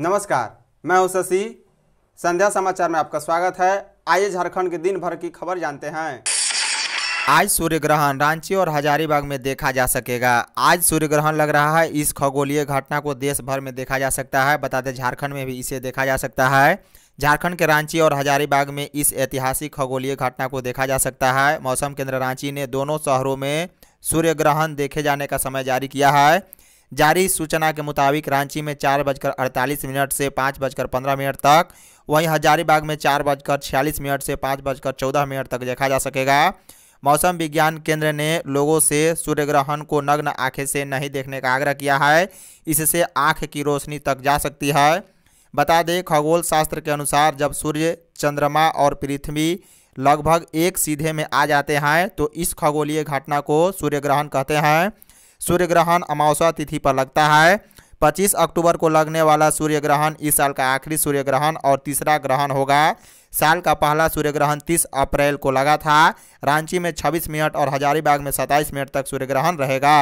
नमस्कार मैं हूं शशि संध्या समाचार में आपका स्वागत है आइए झारखंड के दिन भर की खबर जानते हैं आज सूर्य ग्रहण रांची और हजारीबाग में देखा जा सकेगा आज सूर्य ग्रहण लग रहा है इस खगोलीय घटना को देश भर में देखा जा सकता है बता दें झारखंड में भी इसे देखा जा सकता है झारखंड के रांची और हजारीबाग में इस ऐतिहासिक खगोलीय घटना को देखा जा सकता है मौसम केंद्र रांची ने दोनों शहरों में सूर्य ग्रहण देखे जाने का समय जारी किया है जारी सूचना के मुताबिक रांची में चार बजकर अड़तालीस मिनट से पाँच बजकर पंद्रह मिनट तक वहीं हजारीबाग में चार बजकर छियालीस मिनट से पाँच बजकर चौदह मिनट तक देखा जा सकेगा मौसम विज्ञान केंद्र ने लोगों से सूर्य ग्रहण को नग्न आँखें से नहीं देखने का आग्रह किया है इससे आँख की रोशनी तक जा सकती है बता दें खगोल शास्त्र के अनुसार जब सूर्य चंद्रमा और पृथ्वी लगभग एक सीधे में आ जाते हैं तो इस खगोलीय घटना को सूर्य ग्रहण कहते हैं सूर्य ग्रहण अमावस्या तिथि पर लगता है 25 अक्टूबर को लगने वाला सूर्य ग्रहण इस साल का आखिरी सूर्य ग्रहण और तीसरा ग्रहण होगा साल का पहला सूर्य ग्रहण 30 अप्रैल को लगा था रांची में 26 मिनट और हजारीबाग में 27 मिनट तक सूर्य ग्रहण रहेगा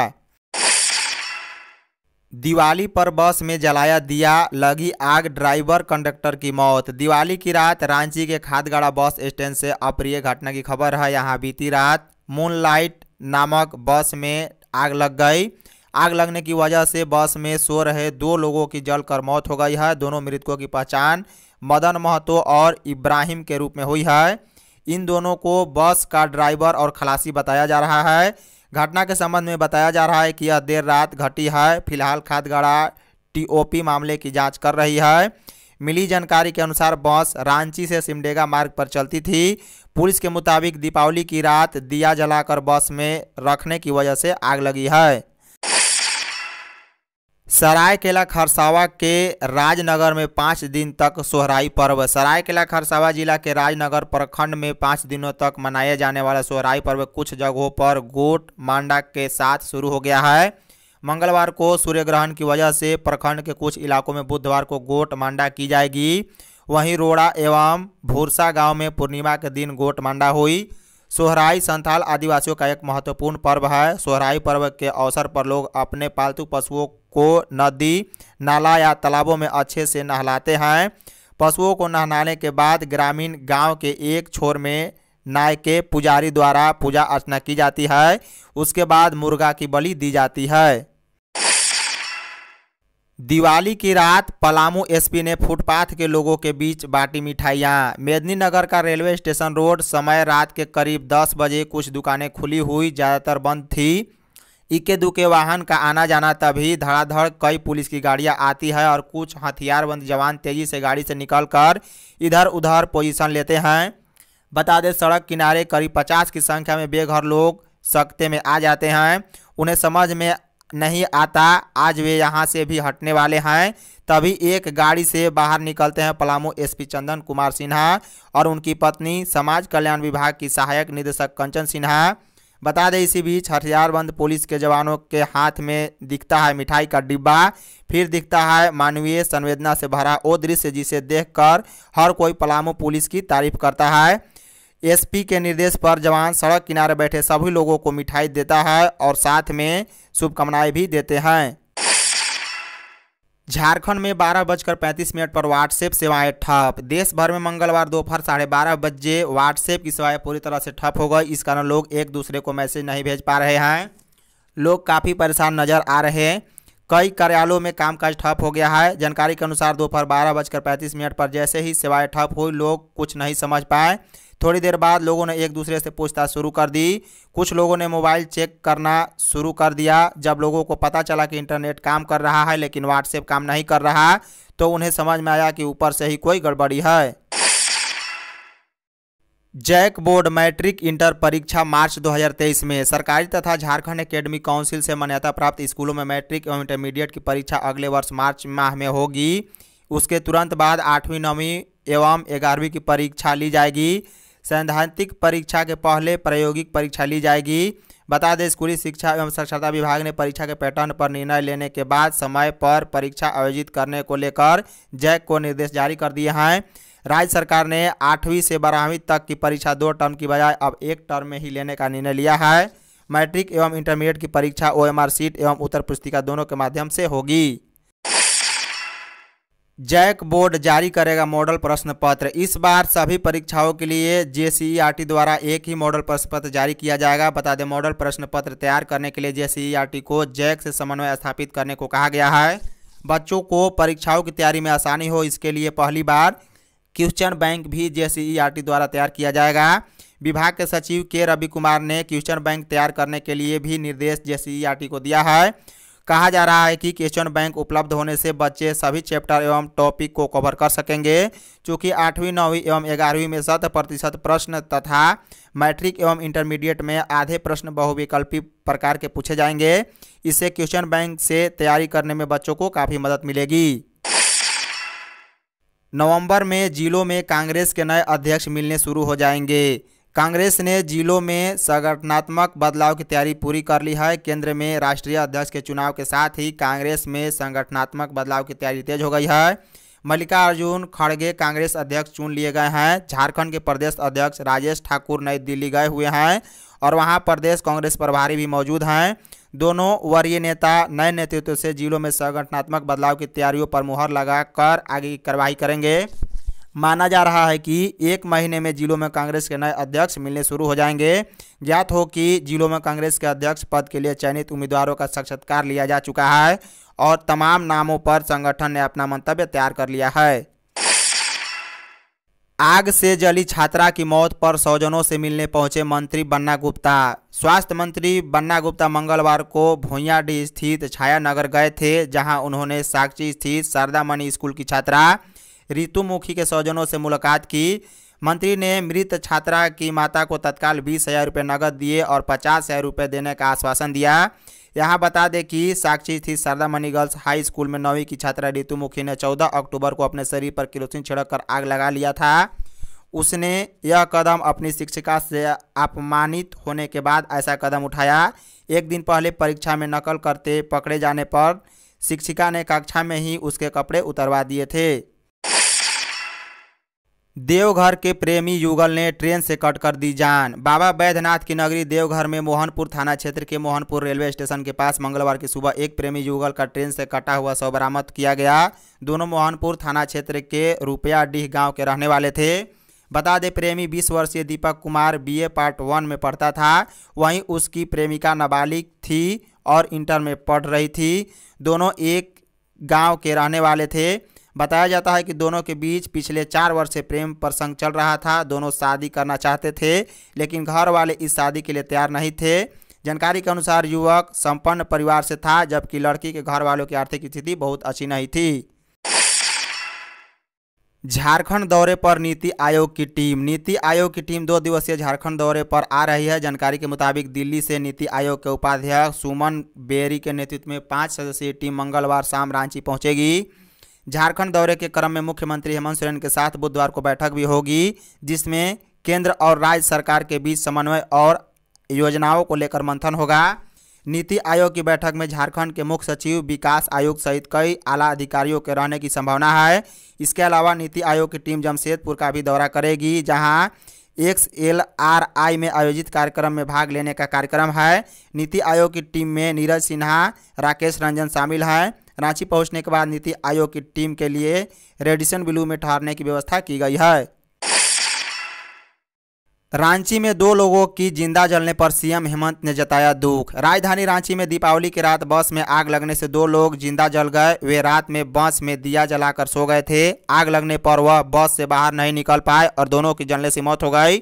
दिवाली पर बस में जलाया दिया लगी आग ड्राइवर कंडक्टर की मौत दिवाली की रात रांची के खादगाड़ा बस स्टैंड से अप्रिय घटना की खबर है यहाँ बीती रात मूनलाइट नामक बस में आग लग गई आग लगने की वजह से बस में सो रहे दो लोगों की जलकर मौत हो गई है दोनों मृतकों की पहचान मदन महतो और इब्राहिम के रूप में हुई है इन दोनों को बस का ड्राइवर और खलासी बताया जा रहा है घटना के संबंध में बताया जा रहा है कि यह देर रात घटी है फिलहाल खादगढ़ा टीओपी मामले की जांच कर रही है मिली जानकारी के अनुसार बस रांची से सिमडेगा मार्ग पर चलती थी पुलिस के मुताबिक दीपावली की रात दिया जलाकर बस में रखने की वजह से आग लगी है सरायकेला खरसावा के राजनगर में पाँच दिन तक सोहराई पर्व सरायकेला खरसावा जिला के राजनगर प्रखंड में पाँच दिनों तक मनाया जाने वाला सोहराई पर्व कुछ जगहों पर गोट मांडा के साथ शुरू हो गया है मंगलवार को सूर्य ग्रहण की वजह से प्रखंड के कुछ इलाकों में बुधवार को गोट मांडा की जाएगी वहीं रोड़ा एवं भूरसा गाँव में पूर्णिमा के दिन गोट मांडा हुई सोहराई संथाल आदिवासियों का एक महत्वपूर्ण पर्व है सोहराई पर्व के अवसर पर लोग अपने पालतू पशुओं को नदी नाला या तालाबों में अच्छे से नहलाते हैं पशुओं को नहलाने के बाद ग्रामीण गांव के एक छोर में नाय के पुजारी द्वारा पूजा अर्चना की जाती है उसके बाद मुर्गा की बलि दी जाती है दिवाली की रात पलामू एसपी ने फुटपाथ के लोगों के बीच बाटी मिठाइयाँ मेदिनीनगर का रेलवे स्टेशन रोड समय रात के करीब 10 बजे कुछ दुकानें खुली हुई ज़्यादातर बंद थी इक्के दुके वाहन का आना जाना तभी धड़ाधड़ कई पुलिस की गाड़ियां आती है और कुछ हथियारबंद जवान तेजी से गाड़ी से निकलकर इधर उधर पोजीशन लेते हैं बता दें सड़क किनारे करीब पचास की संख्या में बेघर लोग सकते में आ जाते हैं उन्हें समझ में नहीं आता आज वे यहाँ से भी हटने वाले हैं तभी एक गाड़ी से बाहर निकलते हैं पलामू एस चंदन कुमार सिन्हा और उनकी पत्नी समाज कल्याण विभाग की सहायक निदेशक कंचन सिन्हा बता दें इसी बीच हथियारबंद पुलिस के जवानों के हाथ में दिखता है मिठाई का डिब्बा फिर दिखता है मानवीय संवेदना से भरा वो दृश्य जिसे देखकर हर कोई पलामू पुलिस की तारीफ करता है एसपी के निर्देश पर जवान सड़क किनारे बैठे सभी लोगों को मिठाई देता है और साथ में शुभकामनाएँ भी देते हैं झारखंड में बारह बजकर पैंतीस मिनट पर व्हाट्सएप सेवाएं ठप देश भर में मंगलवार दोपहर साढ़े बारह बजे व्हाट्सएप की सेवाएं पूरी तरह से ठप हो गई इस कारण लोग एक दूसरे को मैसेज नहीं भेज पा रहे हैं लोग काफ़ी परेशान नजर आ रहे हैं कई कार्यालयों में कामकाज ठप हो गया है जानकारी के अनुसार दोपहर बारह बजकर पैंतीस मिनट पर जैसे ही सेवाएं ठप हुई लोग कुछ नहीं समझ पाए थोड़ी देर बाद लोगों ने एक दूसरे से पूछताछ शुरू कर दी कुछ लोगों ने मोबाइल चेक करना शुरू कर दिया जब लोगों को पता चला कि इंटरनेट काम कर रहा है लेकिन व्हाट्सएप काम नहीं कर रहा तो उन्हें समझ में आया कि ऊपर से ही कोई गड़बड़ी है जैक बोर्ड मैट्रिक इंटर परीक्षा मार्च 2023 में सरकारी तथा झारखंड एकेडमी काउंसिल से मान्यता प्राप्त स्कूलों में मैट्रिक एवं इंटरमीडिएट की परीक्षा अगले वर्ष मार्च माह में होगी उसके तुरंत बाद आठवीं नौवीं एवं ग्यारहवीं की परीक्षा ली जाएगी सैद्धांतिक परीक्षा के पहले प्रायोगिक परीक्षा ली जाएगी बता दें स्कूली शिक्षा एवं साक्षरता विभाग ने परीक्षा के पैटर्न पर निर्णय लेने के बाद समय पर परीक्षा आयोजित करने को लेकर जैक को निर्देश जारी कर दिए हैं राज्य सरकार ने आठवीं से बारहवीं तक की परीक्षा दो टर्म की बजाय अब एक टर्म में ही लेने का निर्णय लिया है मैट्रिक एवं इंटरमीडिएट की परीक्षा ओएमआर सीट एवं उत्तर पुस्तिका दोनों के माध्यम से होगी जैक बोर्ड जारी करेगा मॉडल प्रश्न पत्र इस बार सभी परीक्षाओं के लिए जे द्वारा एक ही मॉडल प्रश्न पत्र जारी किया जाएगा बता दें मॉडल प्रश्न पत्र तैयार करने के लिए जे को जैक से समन्वय स्थापित करने को कहा गया है बच्चों को परीक्षाओं की तैयारी में आसानी हो इसके लिए पहली बार क्वेश्चन बैंक भी जे द्वारा तैयार किया जाएगा विभाग के सचिव के रवि कुमार ने क्वेश्चन बैंक तैयार करने के लिए भी निर्देश जे को दिया है कहा जा रहा है कि क्वेश्चन बैंक उपलब्ध होने से बच्चे सभी चैप्टर एवं टॉपिक को कवर कर सकेंगे चूँकि आठवीं नौवीं एवं ग्यारहवीं में शत प्रतिशत प्रश्न तथा मैट्रिक एवं इंटरमीडिएट में आधे प्रश्न बहुविकल्पी प्रकार के पूछे जाएंगे इससे क्वेश्चन बैंक से तैयारी करने में बच्चों को काफ़ी मदद मिलेगी नवंबर में जिलों में कांग्रेस के नए अध्यक्ष मिलने शुरू हो जाएंगे कांग्रेस ने जिलों में संगठनात्मक बदलाव की तैयारी पूरी कर ली है केंद्र में राष्ट्रीय अध्यक्ष के चुनाव के साथ ही कांग्रेस में संगठनात्मक बदलाव की तैयारी तेज हो गई है मल्लिकार्जुन खड़गे कांग्रेस अध्यक्ष चुन लिए गए हैं झारखंड के प्रदेश अध्यक्ष राजेश ठाकुर नई दिल्ली गए हुए हैं और वहां प्रदेश कांग्रेस प्रभारी भी मौजूद हैं दोनों वरीय नेता नए नेतृत्व से जिलों में संगठनात्मक बदलाव की तैयारियों पर मुहर लगाकर आगे की कार्रवाई करेंगे माना जा रहा है कि एक महीने में जिलों में कांग्रेस के नए अध्यक्ष मिलने शुरू हो जाएंगे ज्ञात हो कि जिलों में कांग्रेस के अध्यक्ष पद के लिए चयनित उम्मीदवारों का साक्षात्कार लिया जा चुका है और तमाम नामों पर संगठन ने अपना मंतव्य तैयार कर लिया है आग से जली छात्रा की मौत पर सौजनों से मिलने पहुंचे मंत्री बन्ना गुप्ता स्वास्थ्य मंत्री बन्ना गुप्ता मंगलवार को भुइयाडीह स्थित छाया नगर गए थे जहां उन्होंने साक्षी स्थित शारदा मणि स्कूल की छात्रा ऋतुमुखी के स्वजनों से मुलाकात की मंत्री ने मृत छात्रा की माता को तत्काल बीस हज़ार रुपये नकद दिए और पचास हज़ार रुपये देने का आश्वासन दिया यहाँ बता दें कि साक्षी थी Sharada Mani girls high school में नौवीं की छात्रा ऋतुमुखी ने चौदह अक्टूबर को अपने शरीर पर किरोसिन छिड़क कर आग लगा लिया था उसने यह कदम अपनी शिक्षिका से अपमानित होने के बाद ऐसा कदम उठाया एक दिन पहले परीक्षा में नकल करते पकड़े जाने पर शिक्षिका ने कक्षा में ही उसके कपड़े उतरवा दिए थे देवघर के प्रेमी युगल ने ट्रेन से कट कर दी जान बाबा बैद्यनाथ की नगरी देवघर में मोहनपुर थाना क्षेत्र के मोहनपुर रेलवे स्टेशन के पास मंगलवार की सुबह एक प्रेमी युगल का ट्रेन से कटा हुआ शव बरामद किया गया दोनों मोहनपुर थाना क्षेत्र के रुपया डीह गांव के रहने वाले थे बता दें प्रेमी बीस वर्षीय Deepak Kumar B part one में पढ़ता था वहीं उसकी प्रेमिका नाबालिग थी और इंटर में पढ़ रही थी दोनों एक गाँव के रहने वाले थे बताया जाता है कि दोनों के बीच पिछले चार वर्ष से प्रेम प्रसंग चल रहा था दोनों शादी करना चाहते थे लेकिन घर वाले इस शादी के लिए तैयार नहीं थे जानकारी के अनुसार युवक संपन्न परिवार से था जबकि लड़की के घर वालों की आर्थिक स्थिति बहुत अच्छी नहीं थी झारखंड दौरे पर नीति आयोग की टीम नीति आयोग की टीम दो दिवसीय झारखंड दौरे पर आ रही है जानकारी के मुताबिक दिल्ली से नीति आयोग के उपाध्यक्ष सुमन बेरी के नेतृत्व में पाँच सदस्यीय टीम मंगलवार शाम रांची पहुंचेगी झारखंड दौरे के क्रम में मुख्यमंत्री हेमंत सोरेन के साथ बुधवार को बैठक भी होगी जिसमें केंद्र और राज्य सरकार के बीच समन्वय और योजनाओं को लेकर मंथन होगा नीति आयोग की बैठक में झारखंड के मुख्य सचिव विकास आयोग सहित कई आला अधिकारियों के रहने की संभावना है इसके अलावा नीति आयोग की टीम जमशेदपुर का भी दौरा करेगी जहां एक्स एल आर आई में आयोजित कार्यक्रम में भाग लेने का कार्यक्रम है नीति आयोग की टीम में नीरज सिन्हा राकेश रंजन शामिल हैं रांची पहुंचने के बाद नीति आयोग की टीम के लिए रेडिसन ब्लू में ठहरने की व्यवस्था की गई है रांची में दो लोगों की जिंदा जलने पर सीएम हेमंत ने जताया दुख राजधानी रांची में दीपावली की रात बस में आग लगने से दो लोग जिंदा जल गए वे रात में बस में दिया जलाकर सो गए थे आग लगने पर वह बस से बाहर नहीं निकल पाए और दोनों की जलने से मौत हो गई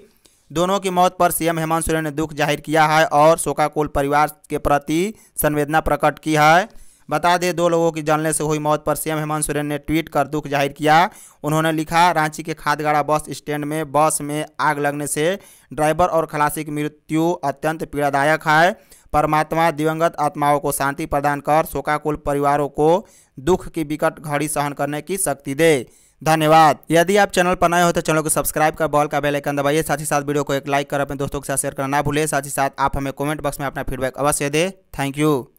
दोनों की मौत पर सीएम हेमंत सोरेन ने दुख जाहिर किया है और शोकाकुल परिवार के प्रति संवेदना प्रकट की है बता दें दो लोगों की जलने से हुई मौत पर सीएम हेमंत सोरेन ने ट्वीट कर दुख जाहिर किया उन्होंने लिखा रांची के खादगाड़ा बस स्टैंड में बस में आग लगने से ड्राइवर और खलासी की मृत्यु अत्यंत पीड़ादायक है परमात्मा दिवंगत आत्माओं को शांति प्रदान कर शोकाकुल परिवारों को दुख की विकट घड़ी सहन करने की शक्ति दे धन्यवाद यदि आप चैनल पर नए हो तो चैनल को सब्सक्राइब कर बॉल का बेल आइकन दबाइए साथ ही साथ वीडियो को एक लाइक कर अपने दोस्तों के साथ शेयर करना ना भूलें साथ ही साथ आप हमें कमेंट बॉक्स में अपना फीडबैक अवश्य दें थैंक यू